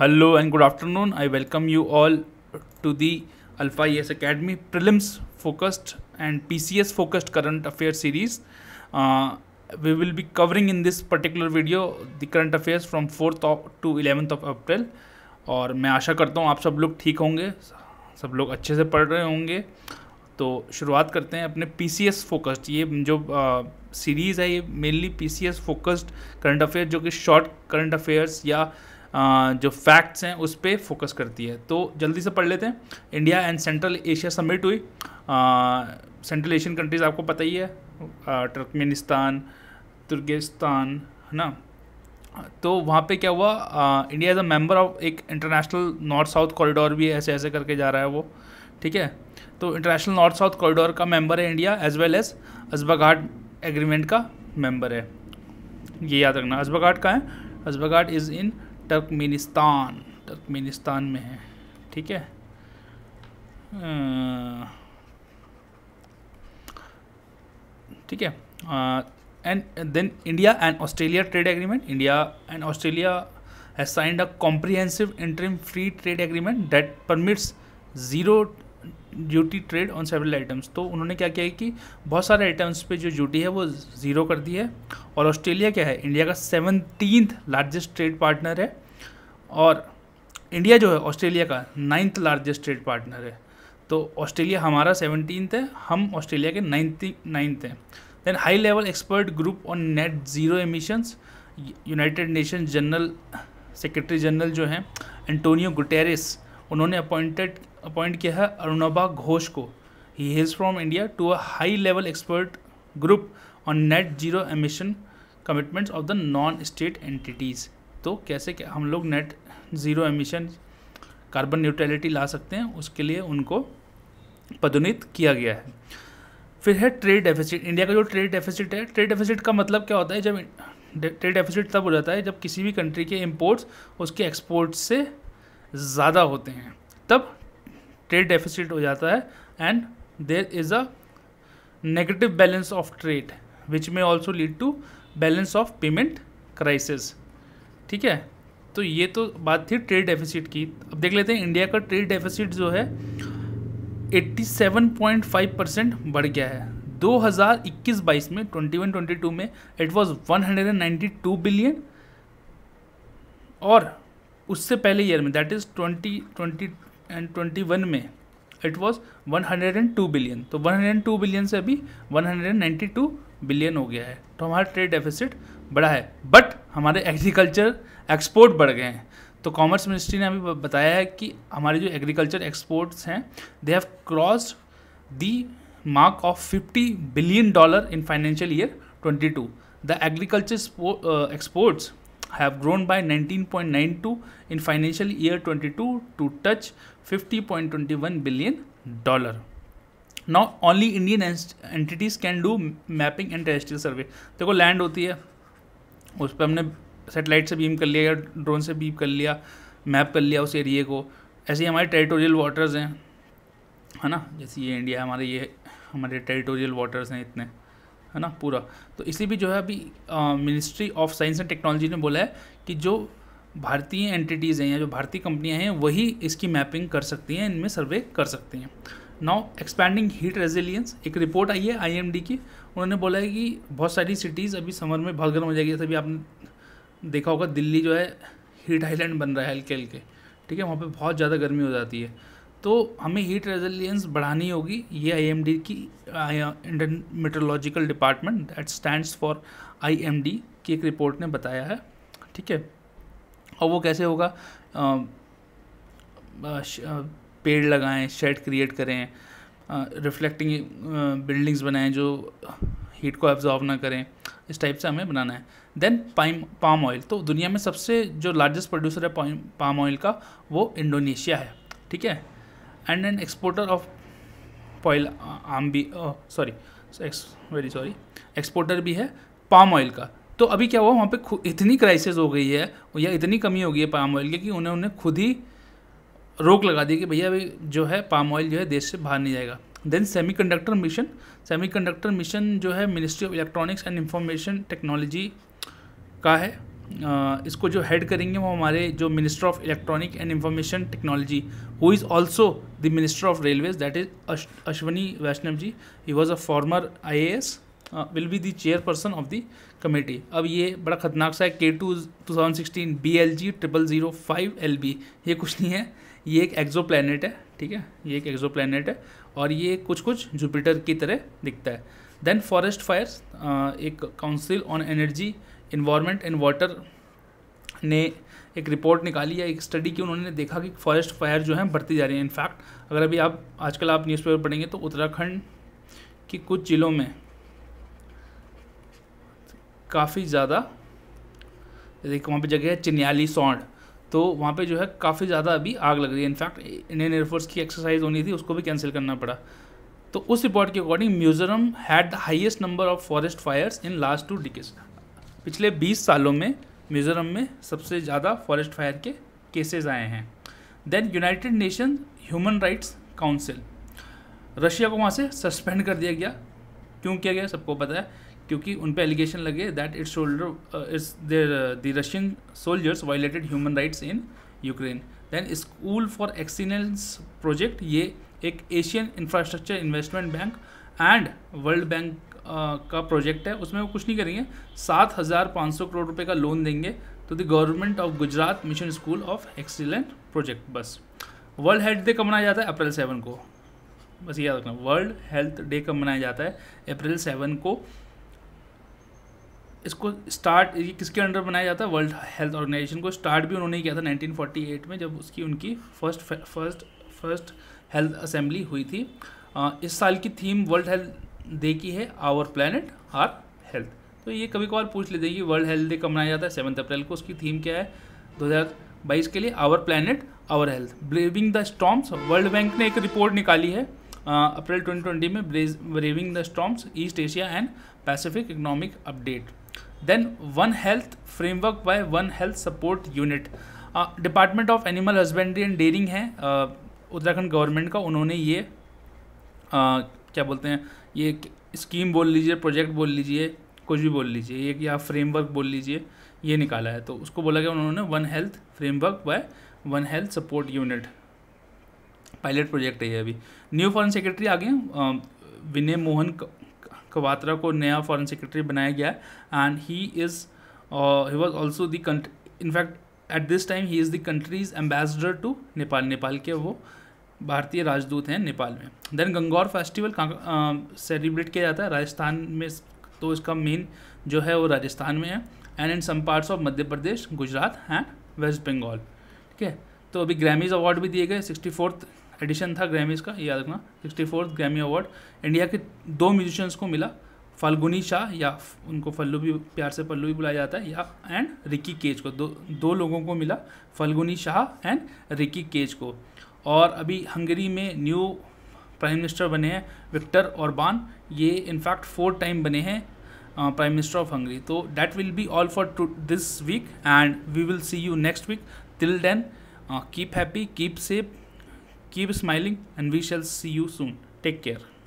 hello and good afternoon I welcome you all to the Alpha E S academy prelims focused and P C S focused current affair series we will be covering in this particular video the current affairs from fourth to eleventh of April और मैं आशा करता हूँ आप सब लोग ठीक होंगे सब लोग अच्छे से पढ़ रहे होंगे तो शुरुआत करते हैं अपने पी सी एस फोकस्ड ये जो सीरीज़ uh, है ये mainly P C S focused current affair जो कि शॉर्ट करंट अफेयर्स या uh, जो फैक्ट्स हैं उस पर फोकस करती है तो जल्दी से पढ़ लेते हैं India and Central Asia summit हुई सेंट्रल एशियन कंट्रीज़ आपको पता ही है टर्कमेनिस्तान तुर्गिस्तान है ना तो वहाँ पे क्या हुआ India as a member of एक इंटरनेशनल नॉर्थ साउथ कॉरिडोर भी ऐसे ऐसे करके जा रहा है वो ठीक है तो इंटरनेशनल नॉर्थ साउथ कॉरिडोर का मेंबर है India as well as Ashgabat agreement का मेंबर है ये याद रखना अजबाघाट का है अजबाघाट इज़ इन तर्कमेनिस्तान तर्कमेनिस्तान में है ठीक है ठीक है and then India and Australia trade agreement India and Australia है signed a comprehensive interim free trade agreement that permits zero duty trade on several items तो उन्होंने क्या किया है कि बहुत सारे आइटम्स पे जो ड्यूटी है वो ज़ीरो कर दी है और ऑस्ट्रेलिया क्या है इंडिया का सेवनटीन लार्जेस्ट ट्रेड पार्टनर है और इंडिया जो है ऑस्ट्रेलिया का नाइन्थ लार्जेस्ट ट्रेड पार्टनर है तो ऑस्ट्रेलिया हमारा सेवनटीन्थ है हम ऑस्ट्रेलिया के नाइन्थ नाइन्थ हैं then high level expert group on net zero emissions United Nation general secretary general जो हैं एंटोनियो गुटेरिस उन्होंने अपॉइंटेड अपॉइंट किया है अरुणबा घोष को he is from India to a high level expert group on net zero emission commitments of the non state entities तो कैसे क्या हम लोग net zero emission carbon neutrality ला सकते हैं उसके लिए उनको पदोन्नत किया गया है फिर है ट्रेड डेफिसिट इंडिया का जो ट्रेड डेफिसिट है ट्रेड डेफिसिट का मतलब क्या होता है जब ट्रेड डेफिसिट तब हो जाता है जब किसी भी कंट्री के इम्पोर्ट्स उसके एक्सपोर्ट्स से ज़्यादा होते हैं तब ट्रेड डेफिसिट हो जाता है and there is a negative balance of trade which may also lead to balance of payment crisis ठीक है तो ये तो बात थी ट्रेड डेफिसिट की अब देख लेते हैं इंडिया का ट्रेड डेफिसिट जो है 87.5 परसेंट बढ़ गया है 2021-22 में 21-22 में इट वाज 192 बिलियन और उससे पहले ईयर में that is and twenty one में it was one hundred and two billion तो one hundred and two billion से अभी one hundred and ninety two billion हो गया है तो हमारा ट्रेड डेफिसिट बढ़ा है बट हमारे एग्रीकल्चर एक्सपोर्ट बढ़ गए हैं तो कॉमर्स मिनिस्ट्री ने अभी बताया है कि हमारे जो एग्रीकल्चर एक्सपोर्ट्स हैं they have cross the mark of fifty billion dollar in financial year twenty two the agriculture exports have grown by 19.92 in financial year 22 to touch 50.21 billion dollar now only indian entities can do mapping and terrestrial survey देखो land होती है उस पर हमने satellite से beam कर लिया या ड्रोन से बीम कर लिया मैप कर लिया उस एरिए को ऐसे ही हमारे टेरिटोरियल वाटर्स हैं है ना जैसे ये इंडिया हमारे ये हमारे टेरिटोरियल वाटर्स हैं इतने है ना पूरा तो इसलिए भी जो है अभी ministry of science and technology ने बोला है कि जो भारतीय एंटिटीज़ हैं या जो भारतीय कंपनियां हैं वही इसकी मैपिंग कर सकती हैं इनमें सर्वे कर सकती हैं नाउ एक्सपैंडिंग हीट रेजिलियंस एक रिपोर्ट आई है आईएमडी की उन्होंने बोला है कि बहुत सारी सिटीज़ अभी समर में बहुत गर्म हो जाएगी जैसे अभी आपने देखा होगा दिल्ली जो है हीट आइलैंड बन रहा है हल्के हल्के ठीक है वहाँ पर बहुत ज़्यादा गर्मी हो जाती है तो हमें हीट रेजिलियंस बढ़ानी होगी ये आईएमडी की Indian meteorological department that stands for IMD की एक रिपोर्ट ने बताया है ठीक है और वो कैसे होगा आ, पेड़ लगाएं शेड क्रिएट करें रिफ्लेक्टिंग बिल्डिंग्स बनाएं जो हीट को एब्जॉर्व ना करें इस टाइप से हमें बनाना है देन पाइम पाम ऑयल तो दुनिया में सबसे जो लार्जेस्ट प्रोड्यूसर है पाम ऑयल का वो इंडोनेशिया है ठीक है and and exporter of oil आम भी सॉरी वेरी सॉरी एक्सपोर्टर भी है पाम ऑयल का तो अभी क्या हुआ वहाँ पे इतनी क्राइसिस हो गई है या इतनी कमी हो गई है पाम ऑयल की कि उन्हें उन्हें खुद ही रोक लगा दी कि भैया अभी जो है पाम ऑयल जो है देश से बाहर नहीं जाएगा then semiconductor mission semiconductor mission जो है ministry of electronics and information technology का है इसको जो हेड करेंगे वो हमारे जो minister of electronic and information technology who is also the minister of railways that is Ashwini Vaishnav ji he was a former I A S will be the chairperson of the committee अब ये बड़ा खतरनाक सा है के two two thousand sixteen B L G triple zero five L B ये कुछ नहीं है ये एक एक्जो प्लानट है ठीक है ये एक एक्जो प्लानट है और ये कुछ कुछ जुपिटर की तरह दिखता है देन फॉरेस्ट फायर एक council on energy environment and water ने एक रिपोर्ट निकाली या एक स्टडी की उन्होंने देखा कि फॉरेस्ट फायर जो है बढ़ती जा रही है इनफैक्ट अगर अभी आप आजकल आप न्यूज़पेपर पढ़ेंगे तो उत्तराखंड की कुछ ज़िलों में काफ़ी ज़्यादा जैसे वहाँ पे जगह है चिन्याली सौंड तो वहाँ पे जो है काफ़ी ज़्यादा अभी आग लग रही है इनफैक्ट इंडियन एयरफोर्स की एक्सरसाइज होनी थी उसको भी कैंसिल करना पड़ा तो उस रिपोर्ट के according Mizoram had the highest number of forest fires in last two decades पिछले 20 सालों में मिज़ोरम में सबसे ज़्यादा फॉरेस्ट फायर के केसेस आए हैं then United Nation human rights council Russia को वहाँ से सस्पेंड कर दिया गया क्यों किया गया सबको पता है क्योंकि उन पर एलिगेशन लगे that it's soldier it's there the Russian soldiers violated human rights in Ukraine then school for excellence project ये एक Asian infrastructure investment bank and world bank का प्रोजेक्ट है उसमें वो कुछ नहीं करेंगे सात हज़ार पाँच सौ करोड़ रुपए का लोन देंगे टू तो the government of Gujarat mission school of excellent project बस वर्ल्ड हेल्थ डे कब मनाया जाता है अप्रैल सेवन को बस याद रखना वर्ल्ड हेल्थ डे कब मनाया जाता है अप्रैल सेवन को इसको स्टार्ट ये किसके अंडर बनाया जाता है वर्ल्ड हेल्थ ऑर्गेनाइजेशन को स्टार्ट भी उन्होंने किया था 1948 में जब उसकी उनकी first first first health assembly हुई थी इस साल की थीम वर्ल्ड हेल्थ दे की है आवर प्लानट आर हेल्थ तो ये कभी कभार पूछ लेते हैं कि वर्ल्ड हेल्थ डे कब मनाया जाता है सेवन्थ अप्रैल को उसकी थीम क्या है बाईस के लिए our planet our health braving the storms world bank ने एक रिपोर्ट निकाली है अप्रैल 2020 में braving the storms East Asia and Pacific economic update then one health framework by one health support unit department of animal husbandry and dairying है uh, Uttarakhand government का उन्होंने ये uh, क्या बोलते हैं ये एक स्कीम बोल लीजिए प्रोजेक्ट बोल लीजिए कुछ भी बोल लीजिए ये या फ्रेमवर्क बोल लीजिए ये निकाला है तो उसको बोला गया उन्होंने one health framework by one health support unit pilot project है ये अभी न्यू फॉरन सेक्रेटरी आ गए विनय मोहन कवात्रा को नया फॉरन सेक्रेटरी बनाया गया है and he is he was also the in fact at this time he is the country's ambassador to Nepal Nepal के वो भारतीय राजदूत हैं नेपाल में देन गंगौर फेस्टिवल सेलिब्रेट किया जाता है राजस्थान में तो इसका मेन जो है वो राजस्थान में है and in some parts of Madhya Pradesh Gujarat and West Bengal ठीक है तो अभी ग्रैमीज अवार्ड भी दिए गए सिक्सटी फोर्थ एडिशन था ग्रैमीज का याद रखना sixty fourth Grammy award India के दो म्यूजिशियंस को मिला फाल्गुनी शाह या उनको फल्लू भी प्यार से पल्लू भी बुलाया जाता है या एंड रिकी केज को दो दो लोगों को मिला फल्गुनी शाह एंड रिकी केज को और अभी हंगरी में न्यू प्राइम मिनिस्टर बने हैं विक्टर और बान ये इनफैक्ट फोर टाइम बने हैं प्राइम मिनिस्टर ऑफ हंगरी तो that will be all for to this week and we will see you next week till then keep happy keep safe keep smiling and we shall see you soon take care